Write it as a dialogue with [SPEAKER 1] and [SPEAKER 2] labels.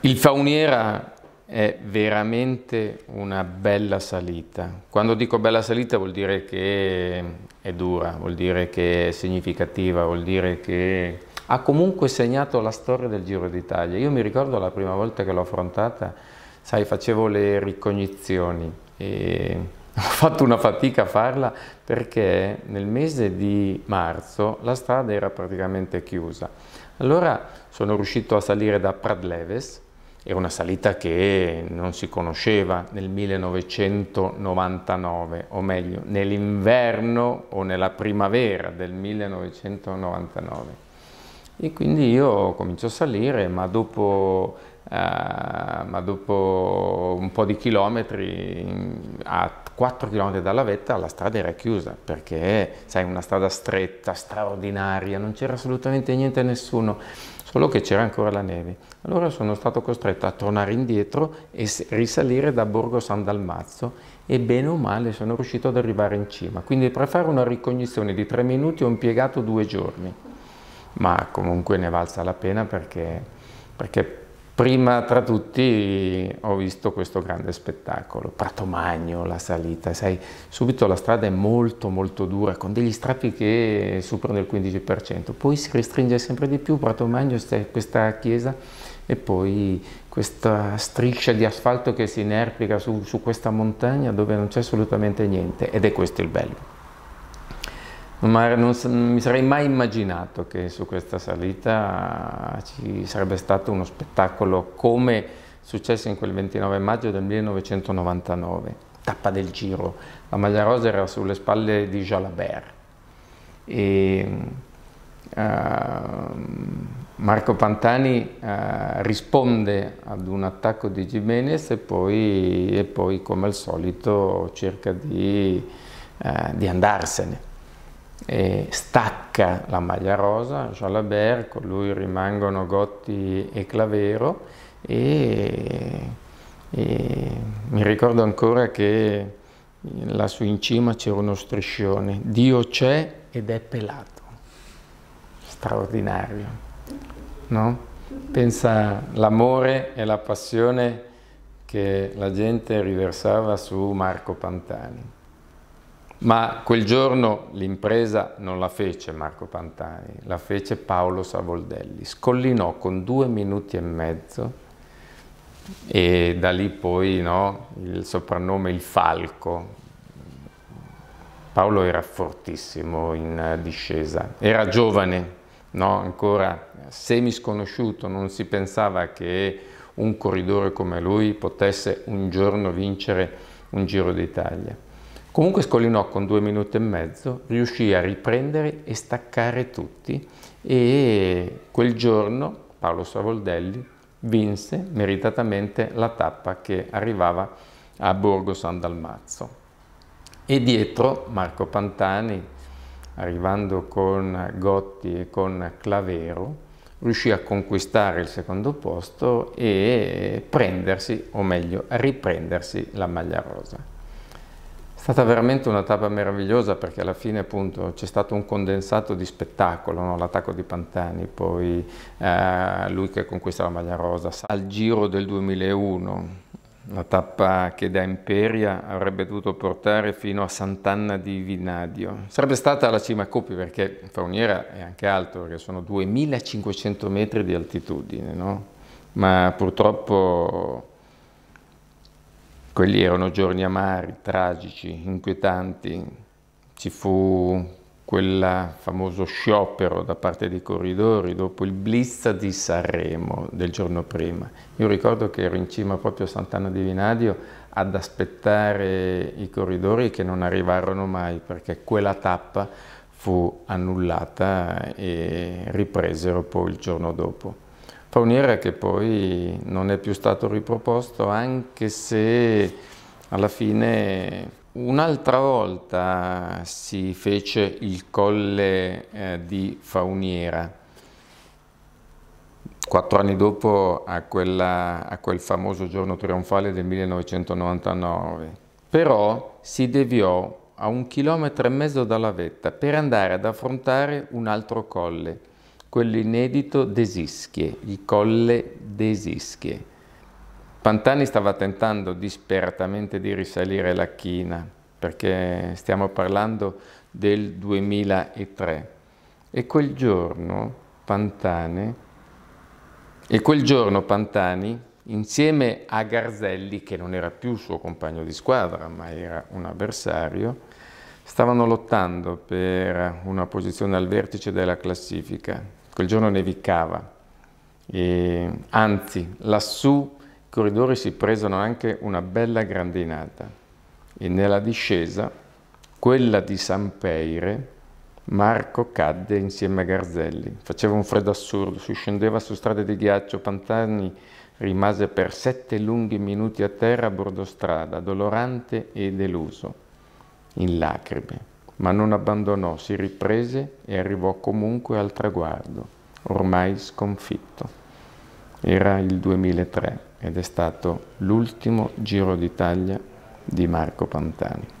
[SPEAKER 1] Il Fauniera è veramente una bella salita. Quando dico bella salita vuol dire che è dura, vuol dire che è significativa, vuol dire che ha comunque segnato la storia del Giro d'Italia. Io mi ricordo la prima volta che l'ho affrontata, sai, facevo le ricognizioni e ho fatto una fatica a farla perché nel mese di marzo la strada era praticamente chiusa. Allora sono riuscito a salire da Pradleves, era una salita che non si conosceva nel 1999, o meglio, nell'inverno o nella primavera del 1999 e quindi io comincio a salire, ma dopo, eh, ma dopo un po' di chilometri, a 4 km dalla vetta, la strada era chiusa, perché sai, una strada stretta, straordinaria, non c'era assolutamente niente a nessuno, solo che c'era ancora la neve. Allora sono stato costretto a tornare indietro e risalire da Borgo San Dalmazzo e bene o male sono riuscito ad arrivare in cima. Quindi per fare una ricognizione di 3 minuti ho impiegato due giorni ma comunque ne valsa la pena perché, perché, prima tra tutti ho visto questo grande spettacolo, Prato Magno, la salita, sai, subito la strada è molto molto dura, con degli strappi che superano il 15%, poi si restringe sempre di più, Prato Magno questa chiesa e poi questa striscia di asfalto che si inerpica su, su questa montagna dove non c'è assolutamente niente ed è questo il bello ma non, non mi sarei mai immaginato che su questa salita ah, ci sarebbe stato uno spettacolo come successo in quel 29 maggio del 1999, tappa del giro. La maglia rosa era sulle spalle di Jalabert e uh, Marco Pantani uh, risponde ad un attacco di Jimenez e poi, e poi come al solito cerca di, uh, di andarsene e stacca la maglia rosa, Jalabert, con lui rimangono Gotti e Clavero e, e mi ricordo ancora che là su in cima c'era uno striscione, Dio c'è ed è pelato, straordinario, no? Pensa l'amore e la passione che la gente riversava su Marco Pantani. Ma quel giorno l'impresa non la fece Marco Pantani, la fece Paolo Savoldelli. Scollinò con due minuti e mezzo e da lì poi no, il soprannome Il Falco. Paolo era fortissimo in discesa, era giovane, no, ancora semisconosciuto, non si pensava che un corridore come lui potesse un giorno vincere un Giro d'Italia Comunque Scolinò con due minuti e mezzo riuscì a riprendere e staccare tutti e quel giorno Paolo Savoldelli vinse meritatamente la tappa che arrivava a Borgo San Dalmazzo. E dietro Marco Pantani, arrivando con Gotti e con Clavero, riuscì a conquistare il secondo posto e prendersi, o meglio, riprendersi la maglia rosa. È stata veramente una tappa meravigliosa perché alla fine appunto c'è stato un condensato di spettacolo, no? l'attacco di Pantani, poi eh, lui che conquista la maglia rosa, al giro del 2001, la tappa che da Imperia avrebbe dovuto portare fino a Sant'Anna di Vinadio. Sarebbe stata la cima Coppi perché Fauniera è anche alto, perché sono 2500 metri di altitudine, no? ma purtroppo quelli erano giorni amari, tragici, inquietanti. Ci fu quel famoso sciopero da parte dei corridori dopo il blitz di Sanremo del giorno prima. Io ricordo che ero in cima proprio a Sant'Anna di Vinadio ad aspettare i corridori che non arrivarono mai perché quella tappa fu annullata e ripresero poi il giorno dopo. Pauniera che poi non è più stato riproposto anche se alla fine Un'altra volta si fece il colle eh, di Fauniera, quattro anni dopo a, quella, a, quel famoso giorno trionfale del 1999, però si deviò a un chilometro e mezzo dalla vetta per andare ad affrontare un altro colle, quello inedito Desischie, il colle Desischie. Pantani stava tentando disperatamente di risalire la china, perché stiamo parlando del 2003. E quel giorno Pantani, e quel giorno Pantani insieme a Garzelli, che non era più suo compagno di squadra, ma era un avversario, stavano lottando per una posizione al vertice della classifica quel giorno nevicava, e, anzi lassù i corridori si presero anche una bella grandinata e nella discesa, quella di San Peire, Marco cadde insieme a Garzelli. Faceva un freddo assurdo, si scendeva su strade di ghiaccio, Pantani rimase per sette lunghi minuti a terra a bordo strada, dolorante e deluso, in lacrime ma non abbandonò, si riprese e arrivò comunque al traguardo, ormai sconfitto. Era il 2003 ed è stato l'ultimo Giro d'Italia di Marco Pantani.